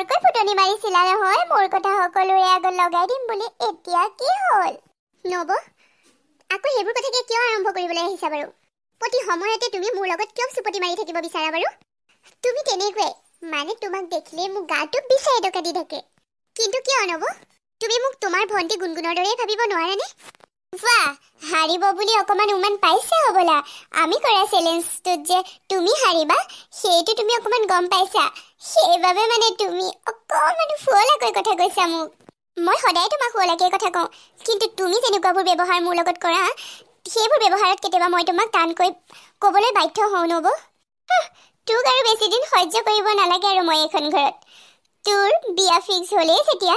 বৰকৈ ফুটনি মাৰিছিলা নহয় মোৰ কথা সকলোৰে আগত লগাই দিম বুলি এতিয়া কি হ'ল নব আকৌ সেইবোৰ কথাকে কিয় আৰম্ভ কৰিবলৈ আহিছা বাৰু প্ৰতি সময়তে তুমি মোৰ লগত কিয় চুপতি মাৰি থাকিব বিচাৰা বাৰু তুমি তেনেকুৱাই মানে তোমাক দেখিলে মোক গাটো বিচাৰি টকা দি থাকে কিন্তু কিয় নব তুমি মোক তোমাৰ ভণ্টি গুণগুণৰ দৰেই ভাবিব নোৱাৰানে ৱাহ হাৰিব বুলি অকণমান উমান পাইছে হ'বলা আমি কৰা চেলেঞ্জটোত যে তুমি হাৰিবা সেইটো তুমি অকণমান গম পাইছা সেইবাবে মানে তুমি অকণমান শুৱলাকৈ কথা কৈছা মোক মই সদায় তোমাক শুৱলাকৈ কথা কওঁ কিন্তু তুমি যেনেকুৱাবোৰ ব্যৱহাৰ মোৰ লগত কৰা সেইবোৰ ব্যৱহাৰত কেতিয়াবা মই তোমাক টানকৈ ক'বলৈ বাধ্য হওঁ নব তোক আৰু বেছিদিন সহ্য কৰিব নালাগে আৰু মই এইখন ঘৰত তোৰ বিয়া ফিক্স হ'লেই যেতিয়া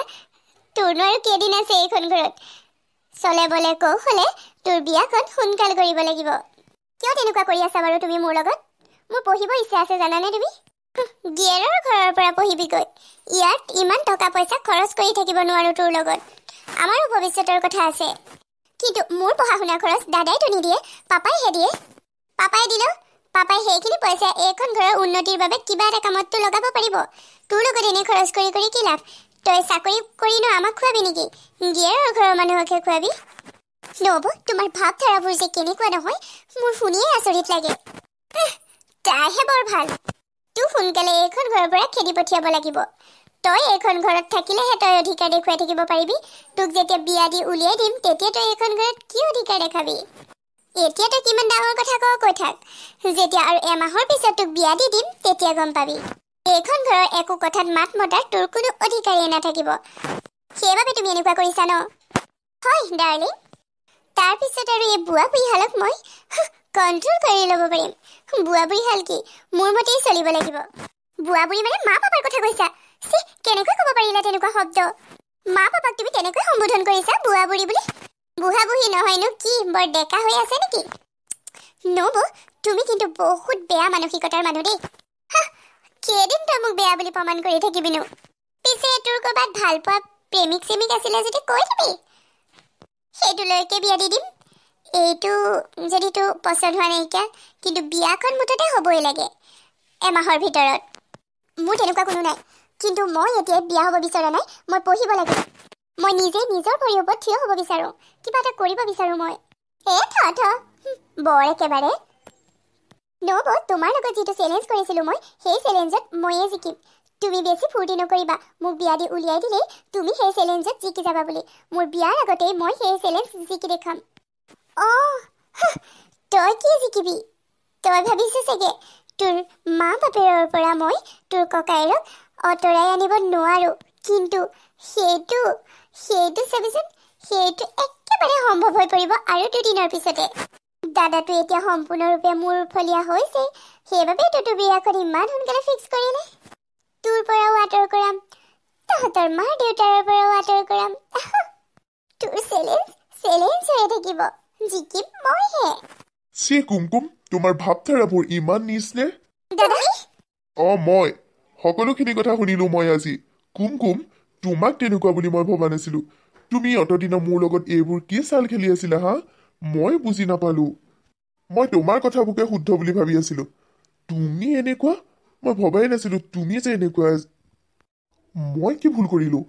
তোৰনো আৰু কেইদিন আছে এইখন ঘৰত চলে বলে কৌশলে তোৰ বিয়াখন সোনকাল কৰিব লাগিব কিয় তেনেকুৱা কৰি আছা বাৰু তুমি মোৰ লগত মোৰ পঢ়িব ইচ্ছা আছে জানানে তুমি গিয়েৰৰ ঘৰৰ পৰা পঢ়িবিগৈ ইয়াত ইমান টকা পইচা খৰচ কৰি থাকিব নোৱাৰো তোৰ লগত আমাৰো ভৱিষ্যতৰ কথা আছে কিন্তু মোৰ পঢ়া শুনা খৰচ দাদাইতো নিদিয়ে পাপাইহে দিয়ে পাপাই দিলেও পাপাই সেইখিনি পইচা এইখন ঘৰৰ উন্নতিৰ বাবে কিবা এটা কামততো লগাব পাৰিব তোৰ লগত এনেই খৰচ কৰি কৰি কি লাভ তই চাকৰি কৰিনো আমাক খুৱাবি নেকি গিয়েৰ ঘৰৰ মানুহকে খুৱাবি নবৌ তোমাৰ ভাৱধাৰাবোৰ যে কেনেকুৱা নহয় মোৰ শুনিয়ে আচৰিত লাগে তাইহে বৰ ভাল তোক সোনকালে এইখন ঘৰৰ পৰা খেদি পঠিয়াব লাগিব তই এইখন ঘৰত থাকিলেহে তই অধিকাৰ দেখুৱাই থাকিব পাৰিবি তোক যেতিয়া বিয়া দি উলিয়াই দিম তেতিয়া তই এইখন ঘৰত কি অধিকাৰ দেখাবি এতিয়া তই কিমান ডাঙৰ কথা কৈ থাক যেতিয়া আৰু এমাহৰ পিছত তোক বিয়া দি দিম তেতিয়া গম পাবি এইখন ঘৰৰ একো কথাত মাত মতাৰ তোৰ কোনো অধিকাৰীয়ে নাথাকিব সেইবাবে তুমি এনেকুৱা কৰিছা ন হয় ডাৰ্লিং তাৰপিছত আৰু এই বুঢ়া বুঢ়ীহালক মই কণ্ট্ৰল কৰি ল'ব পাৰিম বুঢ়া বুঢ়ীহাল কি মোৰ মতেই চলিব লাগিব বুঢ়া বুঢ়ী মানে মা পাপাৰ কথা কৈছা চি কেনেকৈ ক'ব পাৰিলা তেনেকুৱা শব্দ মা পাপাক তুমি তেনেকৈ সম্বোধন কৰিছা বুঢ়া বুঢ়ী বুলি বুঢ়া বুঢ়ী নহয়নো কি বৰ ডেকা হৈ আছে নেকি নবৌ তুমি কিন্তু বহুত বেয়া মানসিকতাৰ মানুহ দেই কেইদিন তই মোক বেয়া বুলি প্ৰমাণ কৰি থাকিবিনো পিছে এইটোৰ ক'ৰবাত ভাল পোৱা প্ৰেমিক চেমিক আছিলে যদি কৈ দিবি সেইটোলৈকে বিয়া দি দিম এইটো যদি তোৰ পচন্দ হোৱা নাইকিয়া কিন্তু বিয়াখন মুঠতে হ'বই লাগে এমাহৰ ভিতৰত মোৰ তেনেকুৱা কোনো নাই কিন্তু মই এতিয়া বিয়া হ'ব বিচৰা নাই মই পঢ়িব লাগে মই নিজে নিজৰ ভৰিৰ ওপৰত থিয় হ'ব বিচাৰোঁ কিবা এটা কৰিব বিচাৰোঁ মই এ থ বৰ একেবাৰে নব তোমাৰ লগত যিটো চেলেঞ্জ কৰিছিলোঁ মই সেই চেলেঞ্জত ময়ে জিকিম তুমি বেছি ফূৰ্তি নকৰিবা মোক বিয়া দি উলিয়াই দিলেই তুমি সেই চেলেঞ্জত জিকি যাবা বুলি মোৰ বিয়াৰ আগতেই মই সেই চেলেঞ্জ জিকি দেখাম অঁ তই কি জিকিবি তই ভাবিছ চাগে তোৰ মা বাপেৰৰ পৰা মই তোৰ ককায়েৰক আঁতৰাই আনিব নোৱাৰোঁ কিন্তু সেইটো সেইটো চাবিচোন সেইটো একেবাৰে সম্ভৱ হৈ পৰিব আৰু দুদিনৰ পিছতে দাদাটো এতিয়া সম্পূৰ্ণৰূপে মোৰ ফলীয়া হৈছে সেইবাবে তোৰ বিয়াখন ইমান সোনকালে ফিক্স কৰিলে তোৰ পৰাও আঁতৰ কৰাম তহঁতৰ মাৰ দেউতাৰ পৰাও আঁতৰ কৰাম তোৰ চেলেঞ্জ চেলেঞ্জ হৈ থাকিব জিকিম মইহে চি কুমকুম তোমাৰ ভাৱধাৰাবোৰ ইমান নিচ নে দাদা অ মই সকলোখিনি কথা শুনিলো মই আজি কুমকুম তোমাক তেনেকুৱা বুলি মই ভবা নাছিলো তুমি অতদিনা মোৰ লগত এইবোৰ কি চাল খেলি আছিলা হা মই বুজি নাপালো মই তোমাৰ কথাবোৰকে শুদ্ধ বুলি ভাবি আছিলো তুমি এনেকুৱা মই ভবাই নাছিলোঁ তুমি যে এনেকুৱা মই কি ভুল কৰিলো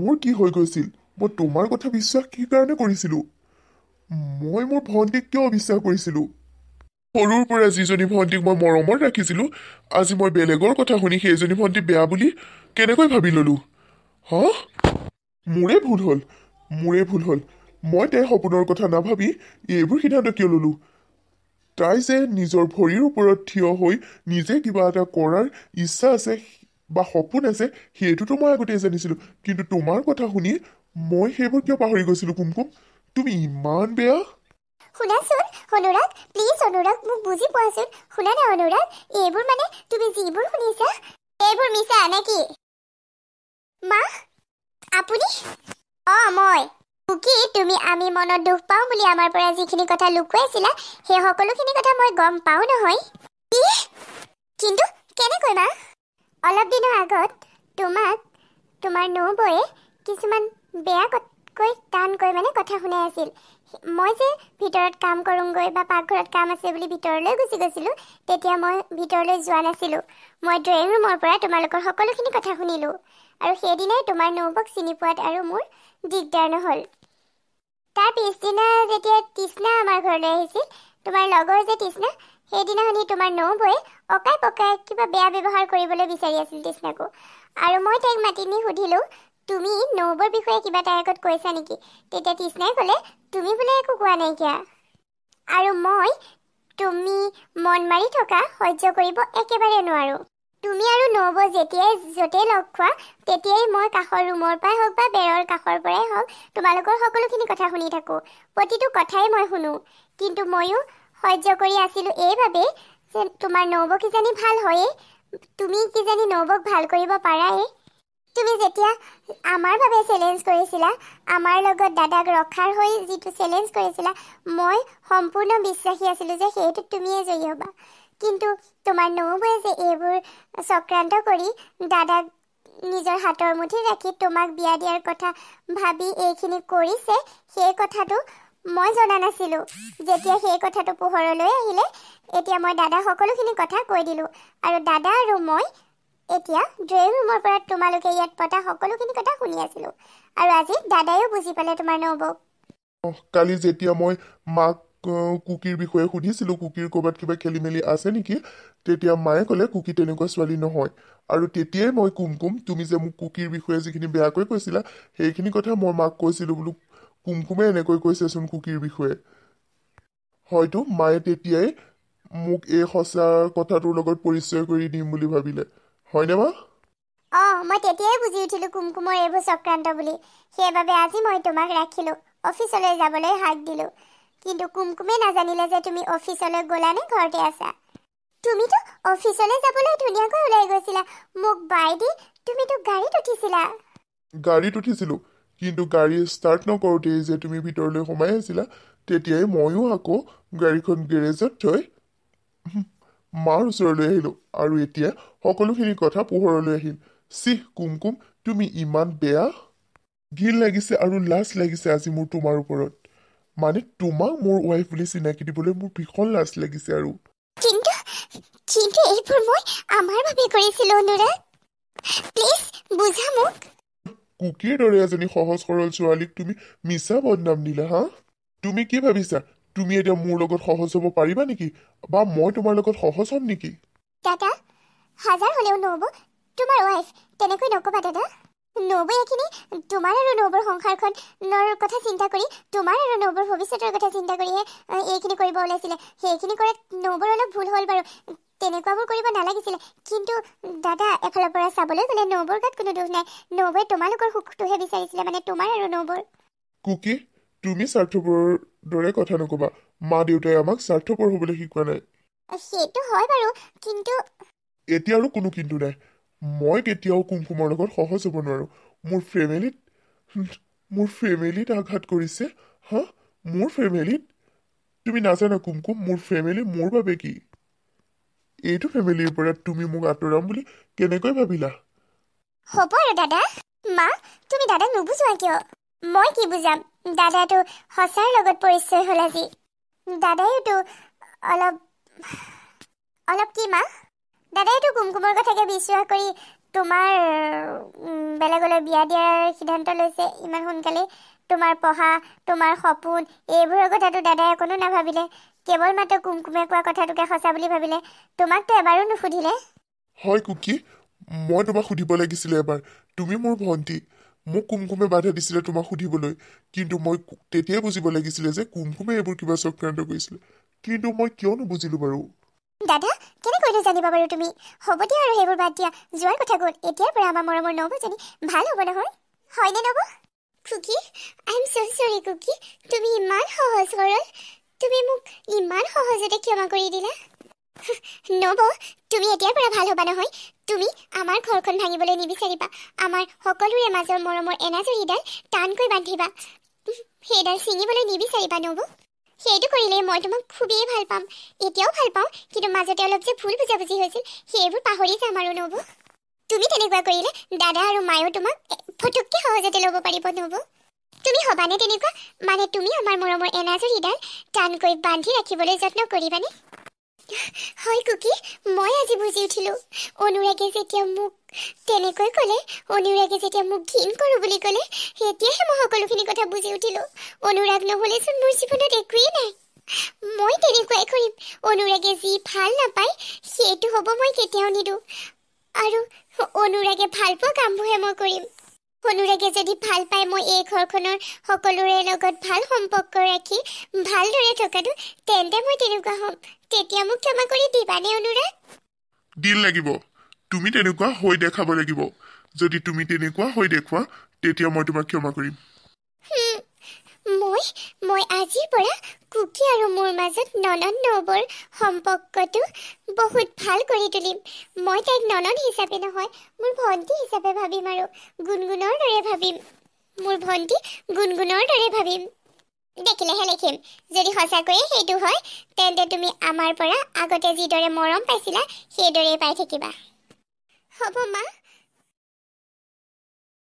মোৰ কি হৈ গৈছিল মই তোমাৰ কথা বিশ্বাস কি কাৰণে কৰিছিলোঁ মই মোৰ ভণ্টিক কিয় অবিশ্বাস কৰিছিলোঁ সৰুৰ পৰা যিজনী ভণ্টিক মই মৰমত ৰাখিছিলো আজি মই বেলেগৰ কথা শুনি সেইজনী ভণ্টি বেয়া বুলি কেনেকৈ ভাবি ললো হ মোৰে ভুল হ'ল মোৰে ভুল হ'ল মই তাইৰ সপোনৰ কথা নাভাবি এইবোৰ সিদ্ধান্ত কিয় ললো তাই যে নিজৰ ভৰিৰ ওপৰত থিয় হৈ নিজে কিবা এটা কৰাৰ ইচ্ছা আছে বা সপোন আছে সেইটোতো মই আগতেই জানিছিলোঁ কিন্তু তোমাৰ কথা শুনি মই সেইবোৰ কিয় পাহৰি গৈছিলোঁ কুমকুম তুমি ইমান বেয়া শুনাচোন অনুৰাগ প্লিজ অনুৰাগ মোক বুজি পোৱাচোন শুনা নে অনুৰাগ এইবোৰ মানে তুমি যিবোৰ শুনিছা এইবোৰ মিছা নেকি মা আপুনি অ মই সুখী তুমি আমি মনত দুখ পাওঁ বুলি আমাৰ পৰা যিখিনি কথা লুকুৱাইছিলা সেই সকলোখিনি কথা মই গম পাওঁ নহয় কিন্তু কেনেকৈ মা অলপ দিনৰ আগত তোমাক তোমাৰ নবৌৱে কিছুমান বেয়াকৈ টানকৈ মানে কথা শুনাই আছিল মই যে ভিতৰত কাম কৰোঁগৈ বা পাকঘৰত কাম আছে বুলি ভিতৰলৈ গুচি গৈছিলোঁ তেতিয়া মই ভিতৰলৈ যোৱা নাছিলোঁ মই ড্ৰয়িং ৰুমৰ পৰা তোমালোকৰ সকলোখিনি কথা শুনিলোঁ আৰু সেইদিনাই তোমাৰ নবৌক চিনি পোৱাত আৰু মোৰ দিগদাৰ নহ'ল তাৰ পিছদিনা যেতিয়া তৃষ্ণা আমাৰ ঘৰলৈ আহিছিল তোমাৰ লগৰ যে তৃষ্ণা সেইদিনাখনি তোমাৰ নবৌয়ে অকাই পকাই কিবা বেয়া ব্যৱহাৰ কৰিবলৈ বিচাৰি আছিল তৃষ্ণাকো আৰু মই তাইক মাতি নি সুধিলোঁ তুমি নবৌৰ বিষয়ে কিবা তাইৰ আগত কৈছা নেকি তেতিয়া তৃষ্ণাই ক'লে তুমি বোলে একো কোৱা নাইকিয়া আৰু মই তুমি মন মাৰি থকা সহ্য কৰিব একেবাৰে নোৱাৰোঁ তুমি আৰু নব যেতিয়াই য'তে লগ খোৱা তেতিয়াই মই কাষৰ ৰুমৰ পৰাই হওক বা বেৰৰ কাষৰ পৰাই হওক তোমালোকৰ সকলোখিনি কথা শুনি থাকোঁ প্ৰতিটো কথাই মই শুনো কিন্তু ময়ো সহ্য কৰি আছিলোঁ এইবাবেই যে তোমাৰ নব কিজানি ভাল হয়েই তুমি কিজানি নবক ভাল কৰিব পাৰায়েই তুমি যেতিয়া আমাৰ বাবে চেলেঞ্জ কৰিছিলা আমাৰ লগত দাদাক ৰখাৰ হৈ যিটো চেলেঞ্জ কৰিছিলা মই সম্পূৰ্ণ বিশ্বাসী আছিলোঁ যে সেইটোত তুমিয়েই জয়ী হ'বা কিন্তু তোমাৰ নবৌৱে যে এইবোৰ চক্ৰান্ত কৰি দাদাক নিজৰ হাতৰ মুঠি ৰাখি তোমাক বিয়া দিয়াৰ কথা ভাবি এইখিনি কৰিছে সেই কথাটো মই জনা নাছিলোঁ যেতিয়া সেই কথাটো পোহৰলৈ আহিলে এতিয়া মই দাদা সকলোখিনি কথা কৈ দিলোঁ আৰু দাদা আৰু মই এতিয়া ড্ৰয়িং ৰুমৰ পৰা তোমালোকে ইয়াত পতা সকলোখিনি কথা শুনি আছিলোঁ আৰু আজি দাদায়ো বুজি পালে তোমাৰ নবৌক কালি যেতিয়া মই মাক কুকিৰ বিষয়ে সুধিছিলোঁ কুকিৰ ক'ৰবাত কিবা খেলি মেলি আছে নেকি তেতিয়া মায়ে ক'লে কুকি তেনেকুৱা ছোৱালী নহয় আৰু তেতিয়াই মই কুমকুম তুমি যে মোক কুকিৰ বিষয়ে যিখিনি বেয়াকৈ কৈছিলা সেইখিনি কথা মই মাক কৈছিলোঁ বোলো কুমকুমে এনেকৈ কৈছেচোন কুকিৰ বিষয়ে হয়তো মায়ে তেতিয়াই মোক এই সঁচা কথাটোৰ লগত পৰিচয় কৰি দিম বুলি ভাবিলে হয়নে বা অঁ মই তেতিয়াই বুজি উঠিলোঁ কুমকুমৰ এইবোৰ চক্ৰান্ত বুলি সেইবাবে আজি মই তোমাক ৰাখিলোঁ অফিচলৈ যাবলৈ হাক দিলোঁ কিন্তু কুমকুমে নাজানিলে যে তুমি অফিচলৈ গলা নে ঘৰতে আছা তুমিতো অফিচলৈ যাবলৈ ধুনীয়াকৈ ওলাই গৈছিলা মোক বাই দি তুমিতো গাড়ীত উঠিছিলা গাড়ীত উঠিছিলো কিন্তু গাড়ী ষ্টাৰ্ট নকৰোঁতেই যে তুমি ভিতৰলৈ সোমাই আছিলা তেতিয়াই ময়ো আকৌ গাড়ীখন গেৰেজত থৈ মাৰ ওচৰলৈ আহিলোঁ আৰু এতিয়া সকলোখিনি কথা পোহৰলৈ আহিল চিহ কুমকুম তুমি ইমান বেয়া ঘিল লাগিছে আৰু লাজ লাগিছে আজি মোৰ তোমাৰ ওপৰত মানে তোমাক মোৰ ৱাইফ বুলি চিনাকি দিবলৈ মোৰ ভীষণ লাজ লাগিছে আৰু কিন্তু কিন্তু এইবোৰ মই আমাৰ বাবে কৰিছিলো অনুৰা প্লিজ বুজা মোক কুকিৰ দৰে এজনী সহজ সৰল ছোৱালীক তুমি মিছা বদনাম দিলা হা তুমি কি ভাবিছা তুমি এতিয়া মোৰ লগত সহজ হ'ব পাৰিবা নেকি বা মই তোমাৰ লগত সহজ হ'ম নেকি দাদা হাজাৰ হ'লেও নহ'ব তোমাৰ ৱাইফ তেনেকৈ নক'বা দাদা নবৌয়াখিনি তোমাৰ আৰু নবৌৰ সংসাৰখনৰ কথা চিন্তা কৰি তোমাৰ আৰু নবৌৰ ভৱিষ্যতৰ কথা চিন্তা কৰিহে এইখিনি কৰিব ওলাইছিলে সেইখিনি কৰাত নবৌৰ অলপ ভুল হ'ল বাৰু তেনেকুৱাবোৰ কৰিব নালাগিছিলে কিন্তু দাদা এফালৰ পৰা চাবলৈ গ'লে নবৌৰ গাত কোনো দোষ নাই নবৌয়ে তোমালোকৰ সুখটোহে বিচাৰিছিলে মানে তোমাৰ আৰু নবৌৰ কুকি তুমি স্বাৰ্থপৰৰ দৰে কথা নক'বা মা দেউতাই আমাক স্বাৰ্থপৰ হ'বলৈ শিকোৱা নাই সেইটো হয় বাৰু কিন্তু এতিয়া আৰু কোনো কিন্তু নাই মই কেতিয়াও কুমকুমৰ লগত সহজ হ'ব নোৱাৰোঁ মোৰ ফেমিলিত মোৰ ফেমিলিত আঘাত কৰিছে হা মোৰ ফেমিলিত তুমি নাজানা কুমকুম মোৰ ফেমিলি মোৰ বাবে কি এইটো ফেমিলিৰ পৰা তুমি মোক আঁতৰাম বুলি কেনেকৈ ভাবিলা হ'ব আৰু দাদা মা তুমি দাদা নুবুজোৱা কিয় মই কি বুজাম দাদাটো সঁচাৰ লগত পৰিচয় হ'ল আজি দাদায়োতো অলপ অলপ কি মা দাদাই এইটো কুমকুমৰ কথাকে বিশ্বাস কৰি তোমাৰ বেলেগলৈ বিয়া দিয়াৰ সিদ্ধান্ত লৈছে ইমান সোনকালে তোমাৰ পঢ়া তোমাৰ সপোন এইবোৰৰ কথাটো দাদাই অকণো নাভাবিলে কেৱল মাত্ৰ কুমকুমে কোৱা কথাটোকে সঁচা বুলি ভাবিলে তোমাকতো এবাৰো নুসুধিলে হয় কুকি মই তোমাক সুধিব লাগিছিলে এবাৰ তুমি মোৰ ভণ্টি মোক কুমকুমে বাধা দিছিলে তোমাক সুধিবলৈ কিন্তু মই তেতিয়াই বুজিব লাগিছিলে যে কুমকুমে এইবোৰ কিবা চক্ৰান্ত কৰিছিলে কিন্তু মই কিয় নুবুজিলোঁ বাৰু দাদা কেনেকৈনো জানিবা বাৰু তুমি হ'ব দিয়া আৰু সেইবোৰ বাদ দিয়া যোৱাৰ কথা গ'ল এতিয়াৰ পৰা আমাৰ মৰমৰ নবৌ জানি ভাল হ'ব নহয় হয়নে নব কুকি আই এম চ' চৰি কুকি তুমি ইমান সহজ সৰল তুমি মোক ইমান সহজতে ক্ষমা কৰি দিলা নব তুমি এতিয়াৰ পৰা ভাল হ'বা নহয় তুমি আমাৰ ঘৰখন ভাঙিবলৈ নিবিচাৰিবা আমাৰ সকলোৰে মাজৰ মৰমৰ এনাজৰীডাল টানকৈ বান্ধিবা সেইডাল ছিঙিবলৈ নিবিচাৰিবা নবৌ সেইটো কৰিলে মই তোমাক খুবেই ভাল পাম এতিয়াও ভাল পাওঁ কিন্তু মাজতে অলপ যে ভুল বুজাবুজি হৈছিল সেইবোৰ পাহৰি যাম আৰু নবু তুমি তেনেকুৱা কৰিলে দাদা আৰু মায়েও তোমাক ফটককৈ সহজতে ল'ব পাৰিব নবু তুমি হ'বানে তেনেকুৱা মানে তুমি আমাৰ মৰমৰ এনাজৰীডাল টানকৈ বান্ধি ৰাখিবলৈ যত্ন কৰিবানে হয় কুকি মই আজি বুজি উঠিলো অনুৰাগে যেতিয়া মোক তেনেকৈ ক'লে অনুৰাগে যেতিয়া মোক ঘীন কৰোঁ বুলি ক'লে তেতিয়াহে মই সকলোখিনি কথা বুজি উঠিলো অনুৰাগ নহ'লেচোন মোৰ জীৱনত একোৱেই নাই মই তেনেকুৱাই কৰিম অনুৰাগে যি ভাল নাপায় সেইটো হ'ব মই কেতিয়াও নিদো আৰু অনুৰাগে ভাল পোৱা কামবোৰহে মই কৰিম অনুৰাগে যদি ভাল পায় মই এই ঘৰখনৰ সকলোৰে লগত ভাল সম্পৰ্ক ৰাখি ভালদৰে থকাটো তেন্তে মই তেনেকুৱা হ'ম তেতিয়া মোক ক্ষমা কৰি দিবানে অনুৰাগ দিন লাগিব তুমি তেনেকুৱা হৈ দেখাব লাগিব যদি তুমি তেনেকুৱা হৈ দেখুৱা তেতিয়া মই তোমাক ক্ষমা কৰিম মই মই আজিৰ পৰা কুকি আৰু মোৰ মাজত ননন নবৰ সম্পৰ্কটো বহুত ভাল কৰি তুলিম মই তাইক ননন হিচাপে নহয় মোৰ ভণ্টি হিচাপে ভাবিম আৰু গুণগুণৰ দৰে ভাবিম মোৰ ভণ্টি গুণগুণৰ দৰে ভাবিম দেখিলেহে লিখিম যদি সঁচাকৈয়ে সেইটো হয় তেন্তে তুমি আমাৰ পৰা আগতে যিদৰে মৰম পাইছিলা সেইদৰেই পাই থাকিবা হ'ব মা